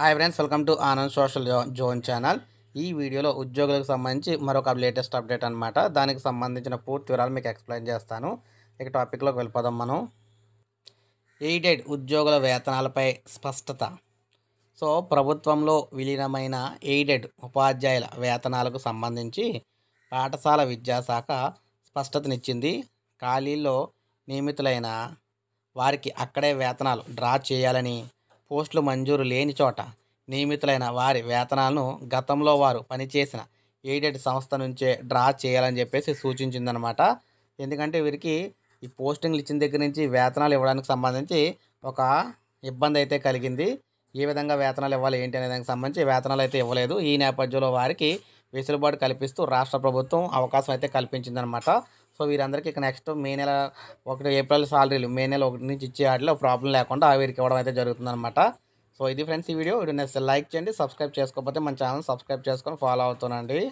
hi friends welcome to Anand social zone channel ఈ వీడియోలో ఉద్యోగులకు సంబంధించి మరొక లేటెస్ట్ అప్డేట్ అనమాట దానికి సంబంధించిన పూర్తి వివరాలు మీకు ఎక్స్ప్లెయిన్ చేస్తాను ఇక టాపిక్లోకి వెళ్ళిపోదాం మనం ఎయిడెడ్ ఉద్యోగుల వేతనాలపై స్పష్టత సో ప్రభుత్వంలో విలీనమైన ఎయిడెడ్ ఉపాధ్యాయుల వేతనాలకు సంబంధించి పాఠశాల విద్యాశాఖ స్పష్టతనిచ్చింది ఖాళీల్లో నియమితులైన వారికి అక్కడే వేతనాలు డ్రా చేయాలని పోస్టులు మంజూరు లేని చోట నియమితులైన వారి వేతనాలను గతంలో వారు పనిచేసిన ఎయిడెడ్ సంస్థ నుంచే డ్రా చేయాలని చెప్పేసి సూచించిందనమాట ఎందుకంటే వీరికి ఈ పోస్టింగ్లు ఇచ్చిన దగ్గర నుంచి వేతనాలు ఇవ్వడానికి సంబంధించి ఒక ఇబ్బంది అయితే కలిగింది ఏ విధంగా వేతనాలు ఇవ్వాలి ఏంటి అనే దానికి సంబంధించి వేతనాలు అయితే ఇవ్వలేదు ఈ నేపథ్యంలో వారికి వెసులుబాటు కల్పిస్తూ రాష్ట్ర ప్రభుత్వం అవకాశం అయితే కల్పించిందనమాట సో వీరందరికీ ఇక నెక్స్ట్ మే నెల ఒకటి ఏప్రిల్ సాలరీలు మే నెల ఒకటి నుంచి ఇచ్చే వాటిలో ప్రాబ్లం లేకుండా ఆ వీరికి ఇవ్వడం అయితే జరుగుతుందన్నమాట సో ఇది ఫ్రెండ్స్ ఈ వీడియో వీడియో లైక్ చేయండి సబ్స్క్రైబ్ చేసుకోకపోతే మన ఛానల్ సబ్స్క్రైబ్ చేసుకొని ఫాలో అవుతానండి